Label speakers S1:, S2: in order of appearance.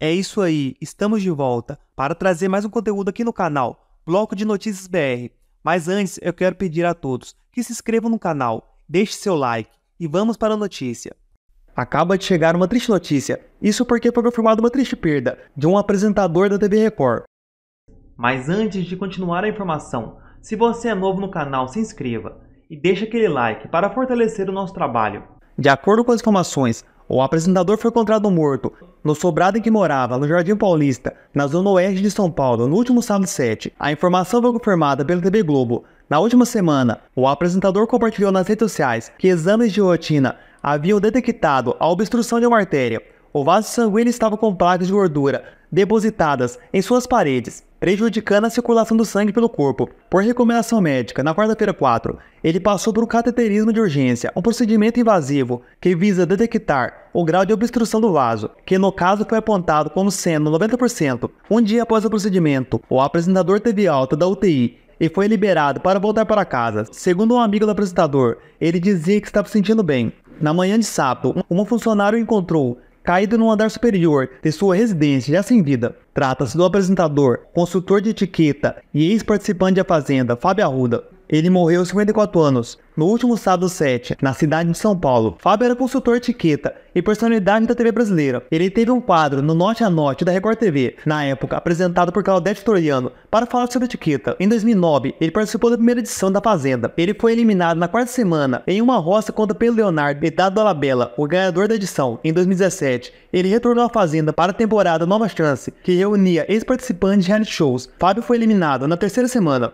S1: É isso aí, estamos de volta para trazer mais um conteúdo aqui no canal, Bloco de Notícias BR. Mas antes, eu quero pedir a todos que se inscrevam no canal, deixe seu like e vamos para a notícia. Acaba de chegar uma triste notícia, isso porque foi confirmada uma triste perda de um apresentador da TV Record. Mas antes de continuar a informação, se você é novo no canal, se inscreva e deixe aquele like para fortalecer o nosso trabalho. De acordo com as informações, o apresentador foi encontrado morto no sobrado em que morava, no Jardim Paulista, na zona oeste de São Paulo, no último sábado 7. A informação foi confirmada pela TV Globo. Na última semana, o apresentador compartilhou nas redes sociais que exames de rotina haviam detectado a obstrução de uma artéria o vaso sanguíneo estava com placas de gordura depositadas em suas paredes, prejudicando a circulação do sangue pelo corpo. Por recomendação médica, na quarta-feira 4, ele passou por um cateterismo de urgência, um procedimento invasivo que visa detectar o grau de obstrução do vaso, que no caso foi apontado como sendo 90%. Um dia após o procedimento, o apresentador teve alta da UTI e foi liberado para voltar para casa. Segundo um amigo do apresentador, ele dizia que estava se sentindo bem. Na manhã de sábado, um funcionário encontrou caído no andar superior de sua residência já sem assim vida. Trata-se do apresentador, consultor de etiqueta e ex-participante da Fazenda, Fábio Arruda, ele morreu aos 54 anos, no último sábado 7, na cidade de São Paulo. Fábio era consultor de etiqueta e personalidade da TV brasileira. Ele teve um quadro no Norte a Norte da Record TV, na época apresentado por Claudete Toriano, para falar sobre etiqueta. Em 2009, ele participou da primeira edição da Fazenda. Ele foi eliminado na quarta semana em uma roça contra Pedro Leonardo e Dado Alabella, o ganhador da edição. Em 2017, ele retornou à Fazenda para a temporada Nova Chance, que reunia ex-participantes de reality shows. Fábio foi eliminado na terceira semana.